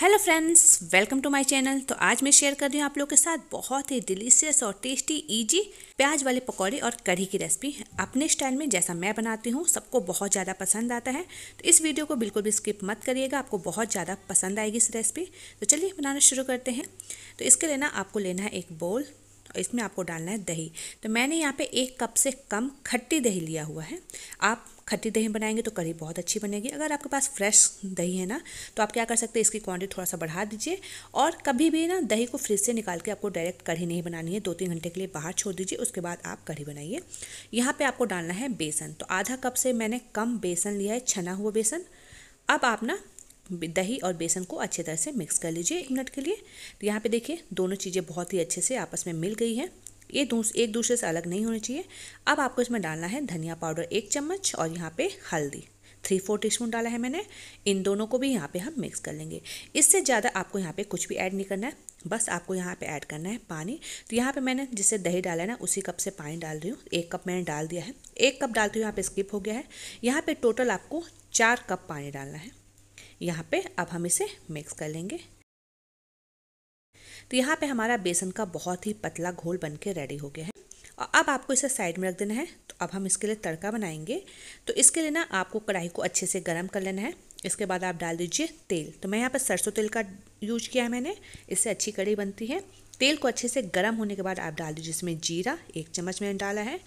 hello friends welcome to my channel तो आज मैं शेयर कर रही हूँ आप लोगों के साथ बहुत ही डिलीशियस और टेस्टी इजी प्याज वाले पकौड़े और कढ़ी की रेसिपी अपने स्टाइल में जैसा मैं बनाती हूँ सबको बहुत ज़्यादा पसंद आता है तो इस वीडियो को बिल्कुल भी स्किप मत करिएगा आपको बहुत ज़्यादा पसंद आएगी इस रेसिपी तो चलिए बनाना शुरू करते हैं तो इसके लिए ना आपको लेना है एक बोल और इसमें आपको डालना है दही तो मैंने यहाँ पे एक कप से कम खट्टी दही लिया हुआ है आप खट्टी दही बनाएंगे तो कढ़ी बहुत अच्छी बनेगी अगर आपके पास फ्रेश दही है ना तो आप क्या कर सकते हैं इसकी क्वांटिटी थोड़ा सा बढ़ा दीजिए और कभी भी ना दही को फ्रिज से निकाल के आपको डायरेक्ट कढ़ी नहीं बनानी है दो तीन घंटे के लिए बाहर छोड़ दीजिए उसके बाद आप कढ़ी बनाइए यहाँ पर आपको डालना है बेसन तो आधा कप से मैंने कम बेसन लिया है छना हुआ बेसन अब आप ना दही और बेसन को अच्छे तरह से मिक्स कर लीजिए एक मिनट के लिए तो यहाँ पे देखिए दोनों चीज़ें बहुत ही अच्छे से आपस में मिल गई हैं ये दूस, एक दूसरे से अलग नहीं होनी चाहिए अब आपको इसमें डालना है धनिया पाउडर एक चम्मच और यहाँ पे हल्दी थ्री फोर टी डाला है मैंने इन दोनों को भी यहाँ पर हम मिक्स कर लेंगे इससे ज़्यादा आपको यहाँ पर कुछ भी ऐड नहीं करना है बस आपको यहाँ पे ऐड करना है पानी तो यहाँ पे मैंने जिससे दही डाला है ना उसी कप से पानी डाल रही हूँ एक कप मैंने डाल दिया है एक कप डालती हूँ यहाँ पे स्किप हो गया है यहाँ पे टोटल आपको चार कप पानी डालना है यहाँ पे अब हम इसे मिक्स कर लेंगे तो यहाँ पे हमारा बेसन का बहुत ही पतला घोल बन के रेडी हो गया है और अब आपको इसे साइड में रख देना है तो अब हम इसके लिए तड़का बनाएंगे तो इसके लिए ना आपको कढ़ाई को अच्छे से गर्म कर लेना है इसके बाद आप डाल दीजिए तेल तो मैं यहाँ पर सरसों तेल का यूज किया है मैंने इससे अच्छी कढ़ी बनती है तेल को अच्छे से गर्म होने के बाद आप डाल दीजिए इसमें जीरा एक चम्मच मैंने डाला है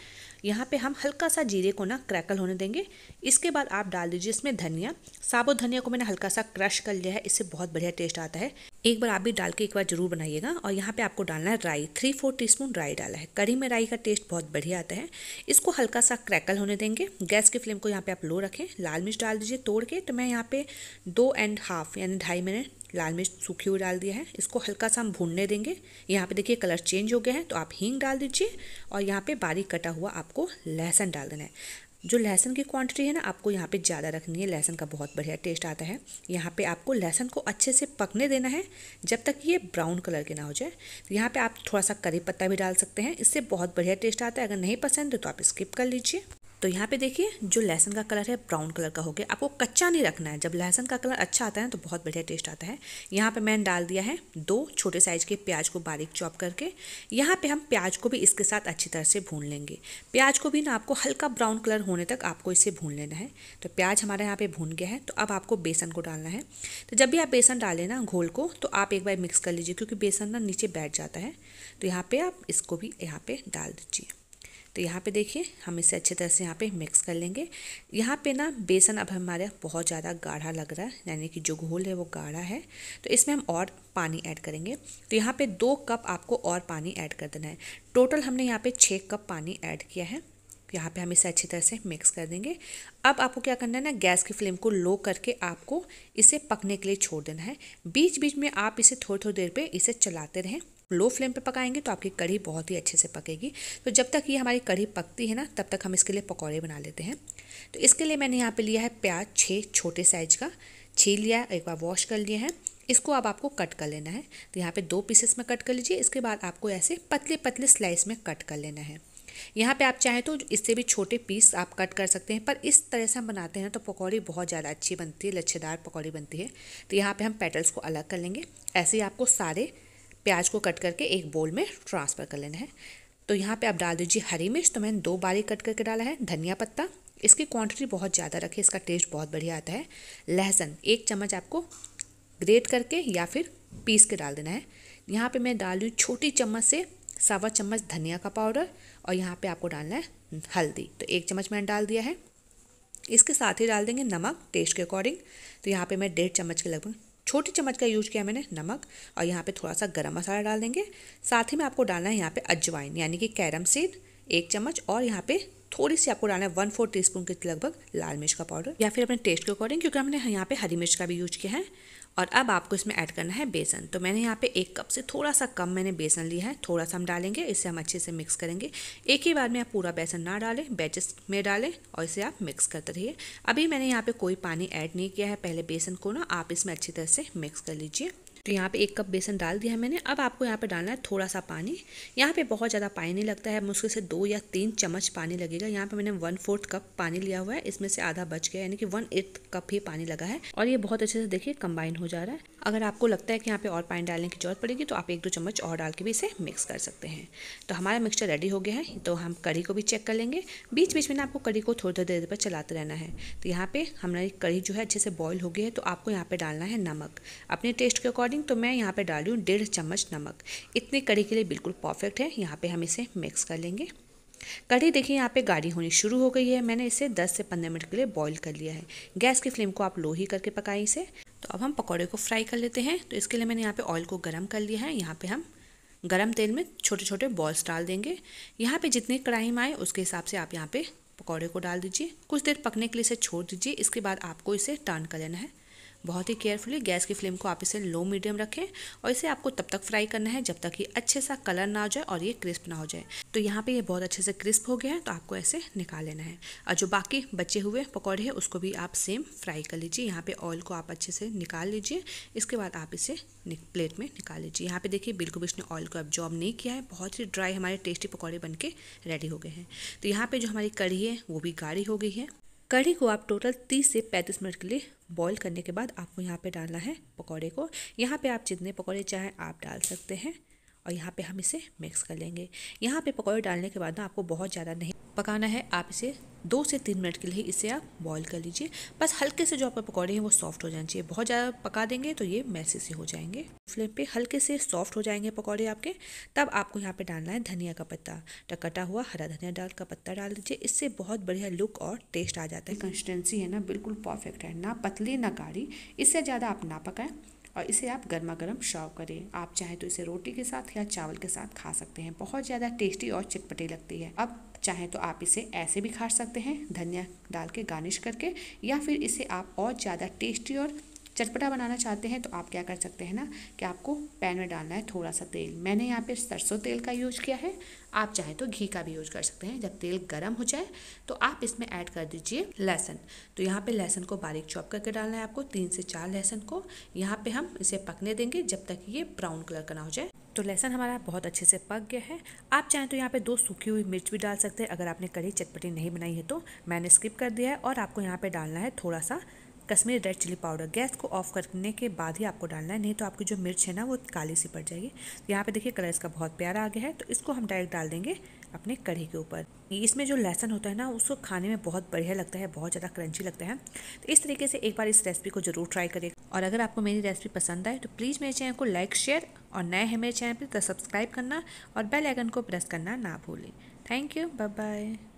यहाँ पे हम हल्का सा जीरे को ना क्रैकल होने देंगे इसके बाद आप डाल दीजिए इसमें धनिया साबुत धनिया को मैंने हल्का सा क्रश कर लिया है इससे बहुत बढ़िया टेस्ट आता है एक बार आप भी डाल के एक बार जरूर बनाइएगा और यहाँ पे आपको डालना है राई थ्री फोर टी राई डाला है कढ़ी में राई का टेस्ट बहुत बढ़िया आता है इसको हल्का सा क्रैकल होने देंगे गैस की फ्लेम को यहाँ पर आप लो रखें लाल मिर्च डाल दीजिए तोड़ के तो मैं यहाँ पर दो एंड हाफ यानी ढाई मैंने लाल मिर्च सूखी हुई डाल दिया है इसको हल्का सा हम भूनने देंगे यहाँ पे देखिए कलर चेंज हो गया है तो आप हींग डाल दीजिए और यहाँ पे बारीक कटा हुआ आप आपको लहसन डाल देना है जो लहसन की क्वांटिटी है ना आपको यहाँ पे ज़्यादा रखनी है लहसन का बहुत बढ़िया टेस्ट आता है यहाँ पे आपको लहसन को अच्छे से पकने देना है जब तक ये ब्राउन कलर के ना हो जाए यहाँ पे आप थोड़ा सा करी पत्ता भी डाल सकते हैं इससे बहुत बढ़िया टेस्ट आता है अगर नहीं पसंद तो आप स्किप कर लीजिए तो यहाँ पे देखिए जो लहसन का कलर है ब्राउन कलर का हो गया आपको कच्चा नहीं रखना है जब लहसन का कलर अच्छा आता है तो बहुत बढ़िया टेस्ट आता है यहाँ पे मैंने डाल दिया है दो छोटे साइज के प्याज को बारीक चॉप करके यहाँ पे हम प्याज को भी इसके साथ अच्छी तरह से भून लेंगे प्याज को भी ना आपको हल्का ब्राउन कलर होने तक आपको इसे भून लेना है तो प्याज हमारे यहाँ पर भून गया है तो अब आपको बेसन को डालना है तो जब भी आप बेसन डालें ना घोल को तो आप एक बार मिक्स कर लीजिए क्योंकि बेसन ना नीचे बैठ जाता है तो यहाँ पर आप इसको भी यहाँ पर डाल दीजिए तो यहाँ पे देखिए हम इसे अच्छे तरह से यहाँ पे मिक्स कर लेंगे यहाँ पे ना बेसन अब हमारे बहुत ज़्यादा गाढ़ा लग रहा है यानी कि जो घोल है वो गाढ़ा है तो इसमें हम और पानी ऐड करेंगे तो यहाँ पे दो कप आपको और पानी ऐड कर देना है टोटल हमने यहाँ पे छः कप पानी ऐड किया है तो यहाँ पे हम इसे अच्छी तरह से मिक्स कर देंगे अब आपको क्या करना है ना गैस की फ्लेम को लो करके आपको इसे पकने के लिए छोड़ देना है बीच बीच में आप इसे थोड़ी थोड़ी देर पे इसे चलाते रहें लो फ्लेम पे पकाएंगे तो आपकी कढ़ी बहुत ही अच्छे से पकेगी तो जब तक ये हमारी कढ़ी पकती है ना तब तक हम इसके लिए पकौड़े बना लेते हैं तो इसके लिए मैंने यहाँ पे लिया है प्याज छः छोटे साइज का छील लिया एक बार वॉश कर लिए हैं इसको अब आपको कट कर लेना है तो यहाँ पर दो पीसेस में कट कर लीजिए इसके बाद आपको ऐसे पतले पतले स्लाइस में कट कर लेना है यहाँ पे आप चाहें तो इससे भी छोटे पीस आप कट कर सकते हैं पर इस तरह से हम बनाते हैं तो पकौड़ी बहुत ज़्यादा अच्छी बनती है लच्छेदार पकौड़ी बनती है तो यहाँ पे हम पेटल्स को अलग कर लेंगे ऐसे ही आपको सारे प्याज को कट करके एक बोल में ट्रांसफ़र कर लेना है तो यहाँ पे आप डाल दीजिए हरी मिर्च तो मैंने दो बारी कट करके डाला है धनिया पत्ता इसकी क्वांटिटी बहुत ज़्यादा रखें इसका टेस्ट बहुत बढ़िया आता है लहसुन एक चम्मच आपको ग्रेट करके या फिर पीस के डाल देना है यहाँ पे मैं डाल रही छोटी चम्मच से सावा चम्मच धनिया का पाउडर और यहाँ पे आपको डालना है हल्दी तो एक चम्मच मैंने डाल दिया है इसके साथ ही डाल देंगे नमक टेस्ट के अकॉर्डिंग तो यहाँ पे मैं डेढ़ चम्मच के लगभग छोटी चम्मच का यूज किया मैंने नमक और यहाँ पे थोड़ा सा गरम मसाला डाल देंगे साथ ही में आपको डालना है यहाँ पे अजवाइन यानी कि कैरम सीड एक चम्मच और यहाँ पे थोड़ी सी आपको डालना है वन फोर टी स्पून के लगभग लाल मिर्च का पाउडर या फिर अपने टेस्ट के अकॉर्डिंग क्योंकि हमने यहाँ पे हरी मिर्च का भी यूज किया है और अब आपको इसमें ऐड करना है बेसन तो मैंने यहाँ पे एक कप से थोड़ा सा कम मैंने बेसन लिया है थोड़ा सा हम डालेंगे इसे हम अच्छे से मिक्स करेंगे एक ही बार में आप पूरा बेसन ना डालें बैचेस में डालें और इसे आप मिक्स करते रहिए अभी मैंने यहाँ पर कोई पानी ऐड नहीं किया है पहले बेसन को ना आप इसमें अच्छी तरह से मिक्स कर लीजिए तो यहाँ पे एक कप बेसन डाल दिया है मैंने अब आपको यहाँ पे डालना है थोड़ा सा पानी यहाँ पे बहुत ज़्यादा पानी नहीं लगता है मुश्किल से दो या तीन चम्मच पानी लगेगा यहाँ पे मैंने वन फोर्थ कप पानी लिया हुआ है इसमें से आधा बच गया यानी कि वन एट्थ कप ही पानी लगा है और ये बहुत अच्छे से देखिए कंबाइन हो जा रहा है अगर आपको लगता है कि यहाँ पे और पानी डालने की ज़रूरत पड़ेगी तो आप एक दो चम्मच और डाल के भी इसे मिक्स कर सकते हैं तो हमारा मिक्सचर रेडी हो गया है तो हम कड़ी को भी चेक कर लेंगे बीच बीच में ना आपको कड़ी को थोड़ी थोड़ी देर पर चलाते रहना है तो यहाँ पर हमारी कड़ी जो है अच्छे से बॉयल हो गई है तो आपको यहाँ पर डालना है नमक अपने टेस्ट के अकॉर्डिंग तो मैं यहाँ पर डाल रही हूँ डेढ़ चम्मच नमक इतनी कड़ी के लिए बिल्कुल परफेक्ट है यहाँ पर हम इसे मिक्स कर लेंगे कढ़ी देखिए यहाँ पे गाढ़ी होनी शुरू हो गई है मैंने इसे 10 से 15 मिनट के लिए बॉईल कर लिया है गैस की फ्लेम को आप लो ही करके पकाएं इसे तो अब हम पकौड़े को फ्राई कर लेते हैं तो इसके लिए मैंने यहाँ पे ऑयल को गर्म कर लिया है यहाँ पे हम गरम तेल में छोटे छोटे बॉल्स डाल देंगे यहाँ पे जितने कढ़ाई में आए उसके हिसाब से आप यहाँ पे पकौड़े को डाल दीजिए कुछ देर पकने के लिए इसे छोड़ दीजिए इसके बाद आपको इसे टर्न कर लेना है बहुत ही केयरफुली गैस की फ्लेम को आप इसे लो मीडियम रखें और इसे आपको तब तक फ्राई करना है जब तक ये अच्छे सा कलर ना आ जाए और ये क्रिस्प ना हो जाए तो यहाँ पे ये बहुत अच्छे से क्रिस्प हो गया है तो आपको ऐसे निकाल लेना है और जो बाकी बचे हुए पकौड़े हैं उसको भी आप सेम फ्राई कर लीजिए यहाँ पर ऑयल को आप अच्छे से निकाल लीजिए इसके बाद आप इसे प्लेट में निकाल लीजिए यहाँ पर देखिए बिल्कुल भी इसने ऑयल को एब्जॉर्ब नहीं किया है बहुत ही ड्राई हमारे टेस्टी पकौड़े बन रेडी हो गए हैं तो यहाँ पर जो हमारी कढ़ी है वो भी गाढ़ी हो गई है कढ़ी को आप टोटल 30 से 35 मिनट के लिए बॉईल करने के बाद आपको यहाँ पे डालना है पकौड़े को यहाँ पे आप जितने पकौड़े चाहें आप डाल सकते हैं और यहाँ पे हम इसे मिक्स कर लेंगे यहाँ पे पकौड़े डालने के बाद ना आपको बहुत ज़्यादा नहीं पकाना है आप इसे दो से तीन मिनट के लिए इसे आप बॉईल कर लीजिए बस हल्के से जो आपके पकौड़े हैं वो सॉफ्ट हो जाने चाहिए बहुत ज़्यादा पका देंगे तो ये मैसे से हो जाएंगे फ्लेम पे हल्के से सॉफ्ट हो जाएंगे पकौड़े आपके तब आपको यहाँ पे डालना है धनिया का पत्ता तो कटा हुआ हरा धनिया डाल का पत्ता डाल दीजिए इससे बहुत बढ़िया लुक और टेस्ट आ जाता है कंसिस्टेंसी है ना बिल्कुल परफेक्ट है ना पतली ना गाढ़ी इससे ज़्यादा आप ना पकाएं और इसे आप गर्मा गर्म शॉव करें आप चाहे तो इसे रोटी के साथ या चावल के साथ खा सकते हैं बहुत ज़्यादा टेस्टी और चटपटी लगती है अब चाहे तो आप इसे ऐसे भी खा सकते हैं धनिया डाल के गार्निश करके या फिर इसे आप और ज़्यादा टेस्टी और चटपटा बनाना चाहते हैं तो आप क्या कर सकते हैं ना कि आपको पैन में डालना है थोड़ा सा तेल मैंने यहाँ पे सरसों तेल का यूज किया है आप चाहे तो घी का भी यूज कर सकते हैं जब तेल गर्म हो जाए तो आप इसमें ऐड कर दीजिए लहसुन तो यहाँ पे लहसुन को बारीक चॉप करके डालना है आपको तीन से चार लहसुन को यहाँ पे हम इसे पकने देंगे जब तक ये ब्राउन कलर का ना हो जाए तो लहसन हमारा बहुत अच्छे से पक गया है आप चाहें तो यहाँ पे दो सूखी हुई मिर्च भी डाल सकते हैं अगर आपने कड़ी चटपटी नहीं बनाई है तो मैंने स्किप कर दिया है और आपको यहाँ पे डालना है थोड़ा सा Kashmiri red chili powder gas को ऑफ करने के बाद ही आपको डालना है नहीं तो आपकी जो मिर्च है ना वो काली सी पड़ जाएगी तो यहाँ पे देखिए कलर इसका बहुत प्यारा आ गया है तो इसको हम डायरेक्ट डाल देंगे अपने कढ़ी के ऊपर इसमें जो लहसन होता है ना उसको खाने में बहुत बढ़िया लगता है बहुत ज़्यादा क्रंची लगता है तो इस तरीके से एक बार इस रेसिपी को ज़रूर ट्राई करें और अगर आपको मेरी रेसिपी पसंद आए तो प्लीज़ मेरे चैनल को लाइक शेयर और नए हैं मेरे चैनल पर तो सब्सक्राइब करना और बेल आइकन को प्रेस करना ना भूलें थैंक यू बाय बाय